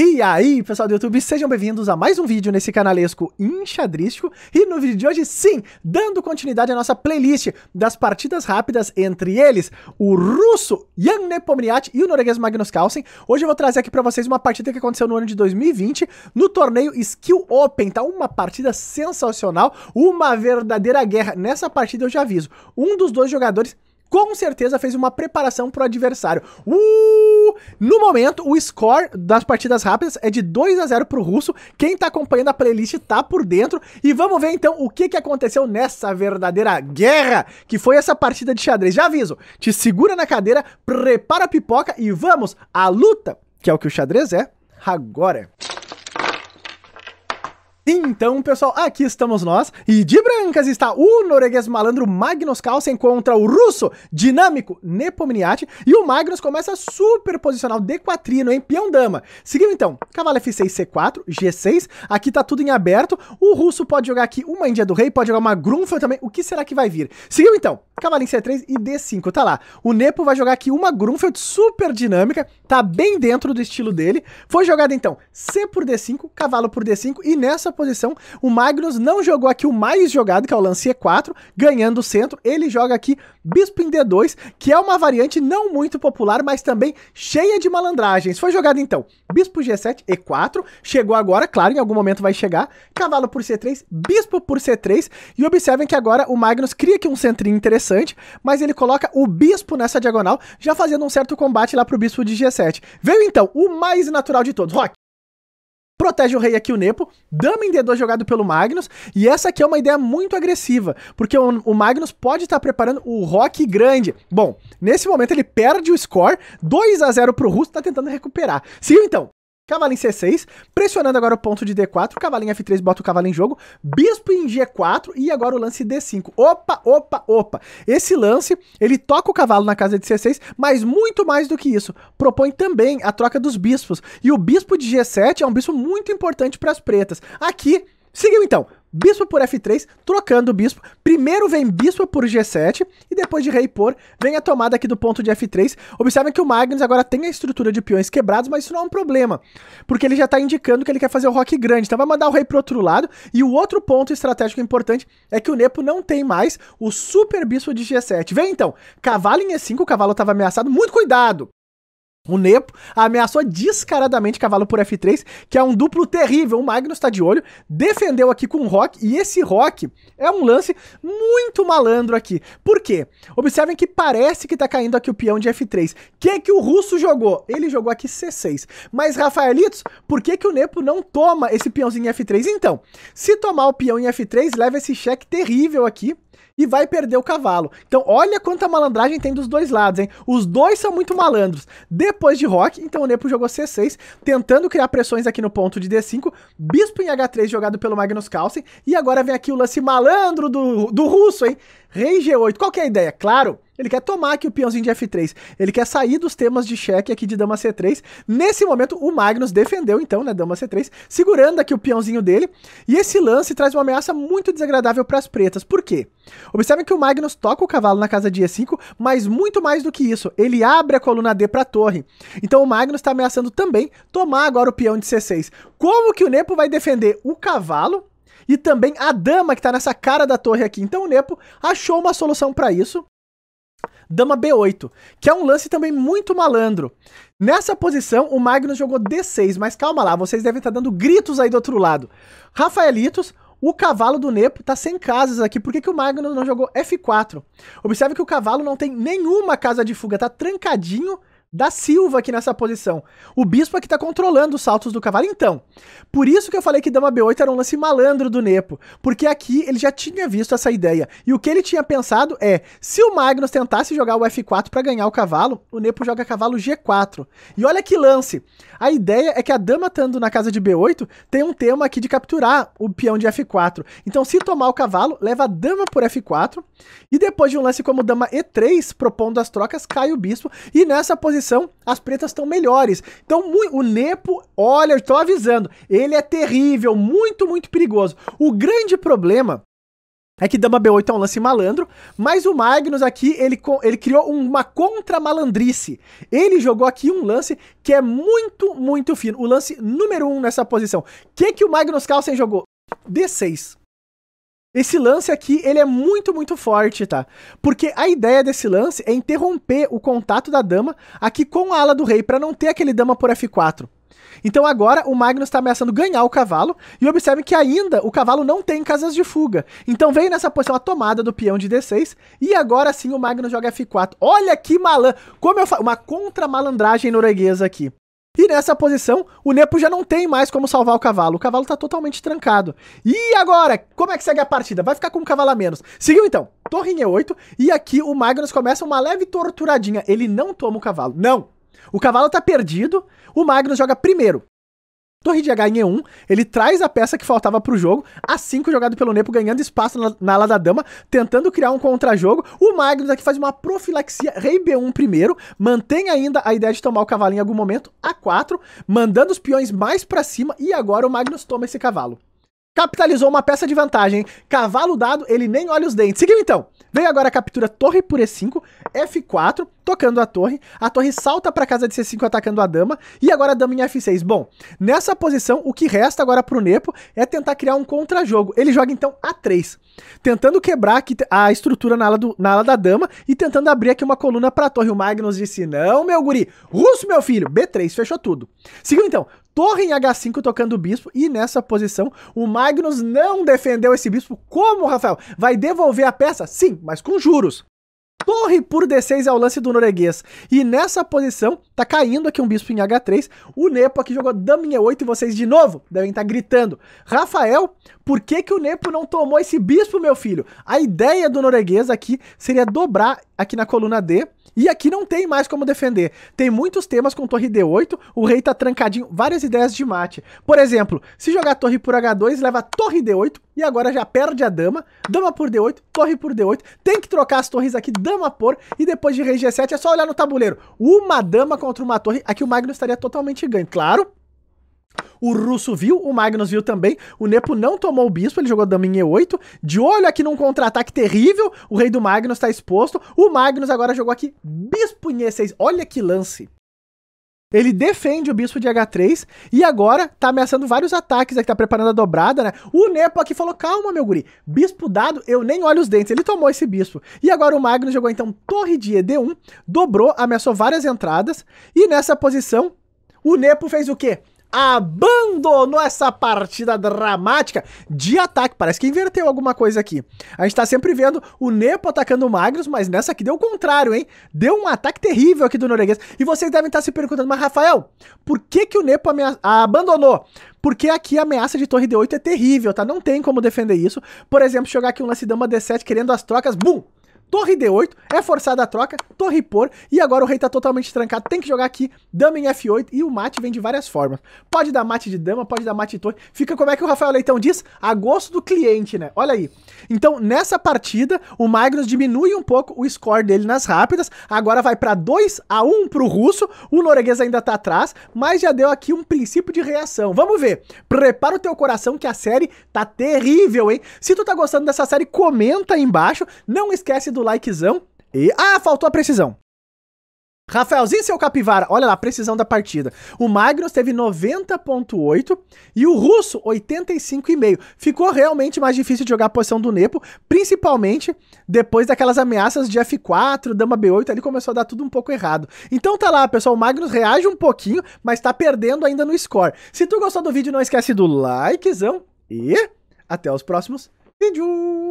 E aí, pessoal do YouTube, sejam bem-vindos a mais um vídeo nesse canalesco enxadrístico. E no vídeo de hoje, sim, dando continuidade à nossa playlist das partidas rápidas entre eles, o russo Jan Nepomniachtchi e o norueguês Magnus Carlsen. Hoje eu vou trazer aqui para vocês uma partida que aconteceu no ano de 2020, no torneio Skill Open, tá? Uma partida sensacional, uma verdadeira guerra. Nessa partida eu já aviso, um dos dois jogadores com certeza fez uma preparação para o adversário. Uh! No momento, o score das partidas rápidas é de 2 a 0 para o russo. Quem está acompanhando a playlist está por dentro. E vamos ver então o que, que aconteceu nessa verdadeira guerra que foi essa partida de xadrez. Já aviso, te segura na cadeira, prepara a pipoca e vamos à luta, que é o que o xadrez é, agora. Então, pessoal, aqui estamos nós. E de brancas está o norueguês malandro Magnus Carlsen contra o russo dinâmico Nepomniachtchi. E o Magnus começa super posicional D4 em peão-dama. Seguiu então, cavalo F6, C4, G6. Aqui tá tudo em aberto. O russo pode jogar aqui uma Índia do Rei, pode jogar uma Grunfeld também. O que será que vai vir? Seguiu então, cavalo em C3 e D5. Tá lá. O Nepo vai jogar aqui uma Grunfeld super dinâmica. Tá bem dentro do estilo dele. Foi jogada então C por D5, cavalo por D5. E nessa posição posição. O Magnus não jogou aqui o mais jogado, que é o lance E4, ganhando o centro. Ele joga aqui bispo em D2, que é uma variante não muito popular, mas também cheia de malandragens. Foi jogado então bispo G7, E4, chegou agora, claro, em algum momento vai chegar, cavalo por C3, bispo por C3, e observem que agora o Magnus cria aqui um centrinho interessante, mas ele coloca o bispo nessa diagonal, já fazendo um certo combate lá pro bispo de G7. Veio então o mais natural de todos. Rock, protege o rei aqui o Nepo, dama em D2 jogado pelo Magnus, e essa aqui é uma ideia muito agressiva, porque o, o Magnus pode estar tá preparando o Rock grande. Bom, nesse momento ele perde o score, 2 a 0 pro Russo, tá tentando recuperar. siga então, cavalo em C6, pressionando agora o ponto de D4, cavalo em F3 bota o cavalo em jogo, bispo em G4 e agora o lance D5. Opa, opa, opa. Esse lance, ele toca o cavalo na casa de C6, mas muito mais do que isso, propõe também a troca dos bispos. E o bispo de G7 é um bispo muito importante para as pretas. Aqui, seguiu então bispo por F3, trocando o bispo. Primeiro vem bispo por G7 e depois de rei por, vem a tomada aqui do ponto de F3. Observem que o Magnus agora tem a estrutura de peões quebrados, mas isso não é um problema, porque ele já está indicando que ele quer fazer o rock grande. Então vai mandar o rei pro outro lado. E o outro ponto estratégico importante é que o Nepo não tem mais o super bispo de G7. Vem então, cavalo em E5, o cavalo estava ameaçado. Muito cuidado! O Nepo ameaçou descaradamente cavalo por F3, que é um duplo terrível. O Magnus tá de olho, defendeu aqui com o Rock, e esse Rock é um lance muito malandro aqui. Por quê? Observem que parece que tá caindo aqui o peão de F3. Que que o russo jogou? Ele jogou aqui C6. Mas, Rafaelitos, por que que o Nepo não toma esse peãozinho em F3? Então, se tomar o peão em F3, leva esse cheque terrível aqui, e vai perder o cavalo. Então, olha quanta malandragem tem dos dois lados, hein? Os dois são muito malandros. Depois de Rock, então o Nepo jogou C6, tentando criar pressões aqui no ponto de D5, Bispo em H3 jogado pelo Magnus Carlsen, e agora vem aqui o lance malandro do, do russo, hein? Rei G8. Qual que é a ideia? Claro, ele quer tomar aqui o peãozinho de F3. Ele quer sair dos temas de cheque aqui de dama C3. Nesse momento, o Magnus defendeu, então, né, dama C3, segurando aqui o peãozinho dele. E esse lance traz uma ameaça muito desagradável para as pretas. Por quê? Observem que o Magnus toca o cavalo na casa de E5, mas muito mais do que isso, ele abre a coluna D para a torre. Então o Magnus está ameaçando também tomar agora o peão de C6. Como que o Nepo vai defender o cavalo e também a dama que está nessa cara da torre aqui? Então o Nepo achou uma solução para isso. Dama B8, que é um lance também muito malandro. Nessa posição, o Magnus jogou D6, mas calma lá, vocês devem estar tá dando gritos aí do outro lado. Rafaelitos, o cavalo do Nepo tá sem casas aqui. Por que, que o Magnus não jogou F4? Observe que o cavalo não tem nenhuma casa de fuga, tá trancadinho da Silva aqui nessa posição. O Bispo é que tá controlando os saltos do cavalo. Então, por isso que eu falei que Dama B8 era um lance malandro do Nepo, porque aqui ele já tinha visto essa ideia. E o que ele tinha pensado é, se o Magnus tentasse jogar o F4 para ganhar o cavalo, o Nepo joga cavalo G4. E olha que lance! A ideia é que a dama estando na casa de B8 tem um tema aqui de capturar o peão de F4. Então, se tomar o cavalo, leva a dama por F4, e depois de um lance como dama E3, propondo as trocas, cai o bispo, e nessa posição posição, as pretas estão melhores. Então o Nepo, olha, eu estou avisando, ele é terrível, muito, muito perigoso. O grande problema é que Dama B8 é um lance malandro, mas o Magnus aqui, ele, ele criou uma contra-malandrice. Ele jogou aqui um lance que é muito, muito fino. O lance número um nessa posição. O que, que o Magnus Carlsen jogou? D6. Esse lance aqui, ele é muito, muito forte, tá? Porque a ideia desse lance é interromper o contato da dama aqui com a ala do rei, para não ter aquele dama por F4. Então agora o Magnus está ameaçando ganhar o cavalo, e observe que ainda o cavalo não tem casas de fuga. Então vem nessa posição a tomada do peão de D6, e agora sim o Magnus joga F4. Olha que malan... Como eu falo... Uma contra-malandragem norueguesa aqui. E nessa posição, o Nepo já não tem mais como salvar o cavalo. O cavalo tá totalmente trancado. E agora? Como é que segue a partida? Vai ficar com um cavalo a menos. Seguiu então. Torre em E8. E aqui o Magnus começa uma leve torturadinha. Ele não toma o cavalo. Não. O cavalo tá perdido. O Magnus joga primeiro. Torre de e 1 ele traz a peça que faltava pro jogo, a assim 5 jogado pelo Nepo, ganhando espaço na, ala da dama, tentando criar um contra-jogo. O Magnus aqui faz uma profilaxia, rei B1 primeiro, mantém ainda a ideia de tomar o cavalo em algum momento, A4, mandando os peões mais para cima, e agora o Magnus toma esse cavalo capitalizou uma peça de vantagem. Cavalo dado, ele nem olha os dentes. Seguiu então. Veio agora a captura torre por E5, F4 tocando a torre. A torre salta para casa de C5 atacando a dama. E agora a dama em F6. Bom, nessa posição, o que resta agora pro Nepo é tentar criar um contra-jogo. Ele joga então A3, tentando quebrar aqui a estrutura na ala, do, na ala da dama e tentando abrir aqui uma coluna para a torre. O Magnus disse, não, meu guri, russo, meu filho. B3, fechou tudo. Seguiu então, torre em H5 tocando o bispo e nessa posição o Magnus não defendeu esse bispo. Como, Rafael? Vai devolver a peça? Sim, mas com juros torre por D6 é o lance do norueguês. E nessa posição, tá caindo aqui um bispo em H3. O Nepo aqui jogou dama em E8 e vocês de novo devem estar tá gritando. Rafael, por que, que o Nepo não tomou esse bispo, meu filho? A ideia do norueguês aqui seria dobrar aqui na coluna D. E aqui não tem mais como defender. Tem muitos temas com torre D8, o rei tá trancadinho, várias ideias de mate. Por exemplo, se jogar torre por H2, leva torre D8 e agora já perde a dama, dama por D8, torre por D8. Tem que trocar as torres aqui, dama por, e depois de rei G7 é só olhar no tabuleiro. Uma dama contra uma torre, aqui o Magno estaria totalmente ganho. Claro, o russo viu, o Magnus viu também. O Nepo não tomou o bispo, ele jogou dama em E8. De olho aqui num contra-ataque terrível. O rei do Magnus está exposto. O Magnus agora jogou aqui bispo em E6. Olha que lance. Ele defende o bispo de H3 e agora tá ameaçando vários ataques aqui, tá preparando a dobrada, né? O Nepo aqui falou: calma, meu guri, bispo dado, eu nem olho os dentes. Ele tomou esse bispo. E agora o Magnus jogou então torre de ED1, dobrou, ameaçou várias entradas e nessa posição. O Nepo fez o quê? abandonou essa partida dramática de ataque. Parece que inverteu alguma coisa aqui. A gente tá sempre vendo o Nepo atacando o Magnus, mas nessa aqui deu o contrário, hein? Deu um ataque terrível aqui do norueguês. E vocês devem estar tá se perguntando, mas Rafael, por que que o Nepo ah, abandonou? Porque aqui a ameaça de torre D8 é terrível, tá? Não tem como defender isso. Por exemplo, jogar aqui um lance D7 querendo as trocas, bum! torre D8, é forçada a troca, torre por, e agora o rei tá totalmente trancado, tem que jogar aqui, dama em F8, e o mate vem de várias formas. Pode dar mate de dama, pode dar mate de torre, fica como é que o Rafael Leitão diz, a gosto do cliente, né? Olha aí. Então, nessa partida, o Magnus diminui um pouco o score dele nas rápidas, agora vai para 2 a 1 pro russo, o norueguês ainda tá atrás, mas já deu aqui um princípio de reação. Vamos ver. Prepara o teu coração que a série tá terrível, hein? Se tu tá gostando dessa série, comenta aí embaixo, não esquece do do likezão. E. Ah, faltou a precisão. Rafaelzinho, seu capivara, olha lá, precisão da partida. O Magnus teve 90.8 e o Russo 85,5. Ficou realmente mais difícil de jogar a posição do Nepo, principalmente depois daquelas ameaças de F4, dama B8, ali começou a dar tudo um pouco errado. Então tá lá, pessoal, o Magnus reage um pouquinho, mas tá perdendo ainda no score. Se tu gostou do vídeo, não esquece do likezão e até os próximos vídeos.